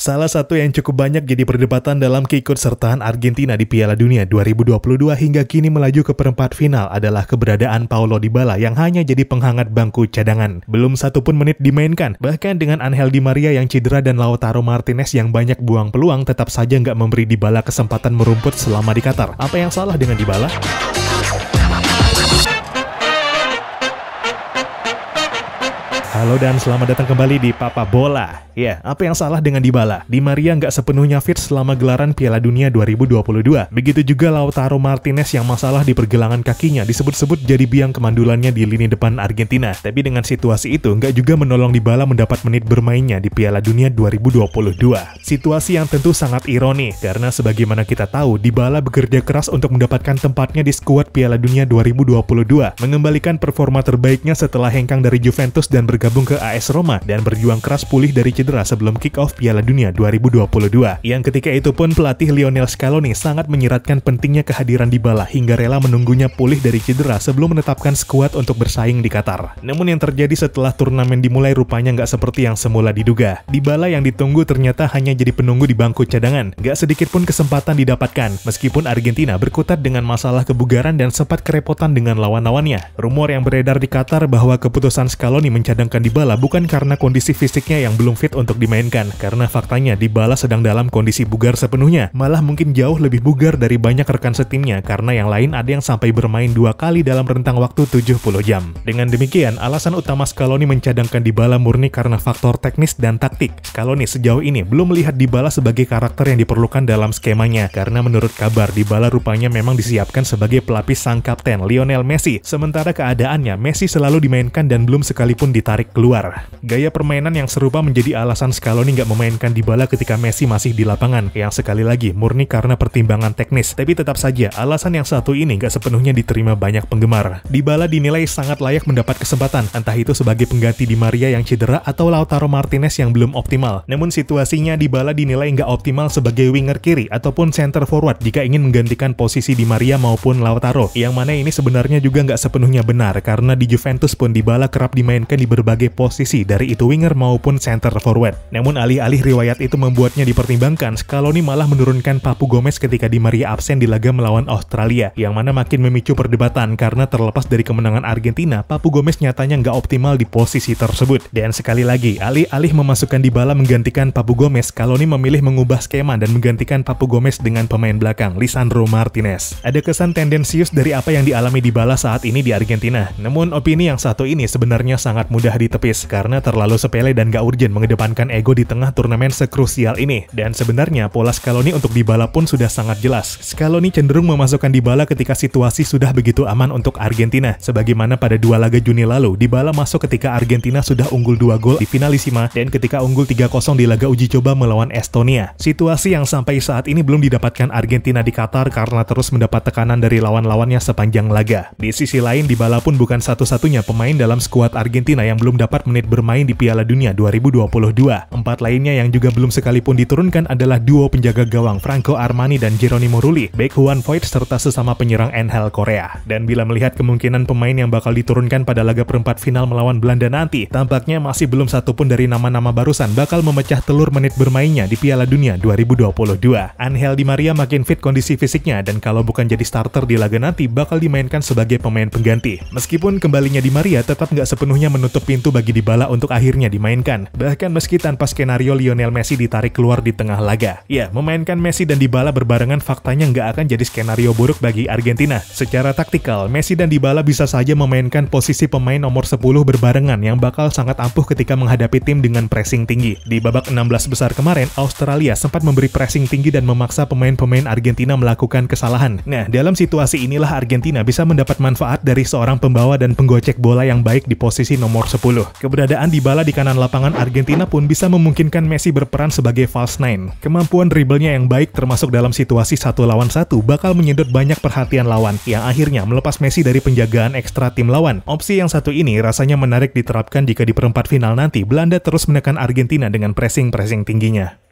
Salah satu yang cukup banyak jadi perdebatan dalam keikutsertaan Argentina di Piala Dunia 2022 hingga kini melaju ke perempat final adalah keberadaan Paulo Dybala yang hanya jadi penghangat bangku cadangan. Belum satu pun menit dimainkan, bahkan dengan Angel Di Maria yang cedera dan Lautaro Martinez yang banyak buang peluang tetap saja nggak memberi Dybala kesempatan merumput selama di Qatar. Apa yang salah dengan Dybala? Halo dan selamat datang kembali di Papa Bola. Ya, yeah, apa yang salah dengan Dybala? Di Maria nggak sepenuhnya fit selama gelaran Piala Dunia 2022. Begitu juga Lautaro Martinez yang masalah di pergelangan kakinya disebut-sebut jadi biang kemandulannya di lini depan Argentina. Tapi dengan situasi itu nggak juga menolong Dybala mendapat menit bermainnya di Piala Dunia 2022. Situasi yang tentu sangat ironi karena sebagaimana kita tahu Dybala bekerja keras untuk mendapatkan tempatnya di skuad Piala Dunia 2022, mengembalikan performa terbaiknya setelah hengkang dari Juventus dan bergabung bergabung ke AS Roma dan berjuang keras pulih dari cedera sebelum kick-off Piala Dunia 2022. Yang ketika itu pun pelatih Lionel Scaloni sangat menyiratkan pentingnya kehadiran Dybala hingga rela menunggunya pulih dari cedera sebelum menetapkan skuad untuk bersaing di Qatar. Namun yang terjadi setelah turnamen dimulai rupanya nggak seperti yang semula diduga. Dybala yang ditunggu ternyata hanya jadi penunggu di bangku cadangan, nggak sedikit pun kesempatan didapatkan, meskipun Argentina berkutat dengan masalah kebugaran dan sempat kerepotan dengan lawan-lawannya. Rumor yang beredar di Qatar bahwa keputusan Scaloni mencadangkan memainkan Dybala bukan karena kondisi fisiknya yang belum fit untuk dimainkan, karena faktanya Dybala sedang dalam kondisi bugar sepenuhnya, malah mungkin jauh lebih bugar dari banyak rekan setimnya karena yang lain ada yang sampai bermain dua kali dalam rentang waktu 70 jam. Dengan demikian, alasan utama Scaloni mencadangkan Dybala murni karena faktor teknis dan taktik. Scaloni sejauh ini belum melihat Dybala sebagai karakter yang diperlukan dalam skemanya, karena menurut kabar Dybala rupanya memang disiapkan sebagai pelapis sang kapten Lionel Messi, sementara keadaannya Messi selalu dimainkan dan belum sekalipun ditarik keluar. Gaya permainan yang serupa menjadi alasan Scaloni nggak memainkan Dybala ketika Messi masih di lapangan, yang sekali lagi murni karena pertimbangan teknis. Tapi tetap saja, alasan yang satu ini nggak sepenuhnya diterima banyak penggemar. Dybala dinilai sangat layak mendapat kesempatan, entah itu sebagai pengganti di Maria yang cedera atau Lautaro Martinez yang belum optimal. Namun situasinya Dybala dinilai nggak optimal sebagai winger kiri ataupun center forward jika ingin menggantikan posisi di Maria maupun Lautaro, yang mana ini sebenarnya juga nggak sepenuhnya benar karena di Juventus pun Dybala kerap dimainkan di berbagai berbagai posisi dari itu winger maupun center forward. Namun alih-alih riwayat itu membuatnya dipertimbangkan, Scaloni malah menurunkan Papu Gomez ketika Di Maria absen di laga melawan Australia, yang mana makin memicu perdebatan karena terlepas dari kemenangan Argentina, Papu Gomez nyatanya nggak optimal di posisi tersebut. Dan sekali lagi, alih-alih memasukkan Dybala menggantikan Papu Gomez, Scaloni memilih mengubah skema dan menggantikan Papu Gomez dengan pemain belakang, Lisandro Martinez. Ada kesan tendensius dari apa yang dialami Dybala saat ini di Argentina, namun opini yang satu ini sebenarnya sangat mudah di ditepis karena terlalu sepele dan gak urgent mengedepankan ego di tengah turnamen sekrusial ini. Dan sebenarnya pola Scaloni untuk Dybala pun sudah sangat jelas. Scaloni cenderung memasukkan Dybala ketika situasi sudah begitu aman untuk Argentina. Sebagaimana pada dua laga Juni lalu, Dybala masuk ketika Argentina sudah unggul 2 gol di finalisima dan ketika unggul 3-0 di laga uji coba melawan Estonia. Situasi yang sampai saat ini belum didapatkan Argentina di Qatar karena terus mendapat tekanan dari lawan-lawannya sepanjang laga. Di sisi lain, Dybala pun bukan satu-satunya pemain dalam skuad Argentina yang belum belum dapat menit bermain di Piala Dunia 2022. Empat lainnya yang juga belum sekalipun diturunkan adalah duo penjaga gawang Franco Armani dan Jeronimo Rulli, baik Juan Voigt serta sesama penyerang NHL Korea. Dan bila melihat kemungkinan pemain yang bakal diturunkan pada laga perempat final melawan Belanda nanti, tampaknya masih belum satu pun dari nama-nama barusan bakal memecah telur menit bermainnya di Piala Dunia 2022. Angel Di Maria makin fit kondisi fisiknya dan kalau bukan jadi starter di laga nanti bakal dimainkan sebagai pemain pengganti. Meskipun kembalinya Di Maria tetap nggak sepenuhnya menutup pintu pintu bagi Dybala untuk akhirnya dimainkan, bahkan meski tanpa skenario Lionel Messi ditarik keluar di tengah laga. Ya, memainkan Messi dan Dybala berbarengan faktanya nggak akan jadi skenario buruk bagi Argentina. Secara taktikal, Messi dan Dybala bisa saja memainkan posisi pemain nomor 10 berbarengan yang bakal sangat ampuh ketika menghadapi tim dengan pressing tinggi. Di babak 16 besar kemarin, Australia sempat memberi pressing tinggi dan memaksa pemain-pemain Argentina melakukan kesalahan. Nah, dalam situasi inilah Argentina bisa mendapat manfaat dari seorang pembawa dan penggocek bola yang baik di posisi nomor 10 Keberadaan Dybala di kanan lapangan Argentina pun bisa memungkinkan Messi berperan sebagai false nine. Kemampuan dribblenya yang baik termasuk dalam situasi satu lawan satu bakal menyedot banyak perhatian lawan yang akhirnya melepas Messi dari penjagaan ekstra tim lawan. Opsi yang satu ini rasanya menarik diterapkan jika di perempat final nanti Belanda terus menekan Argentina dengan pressing-pressing tingginya.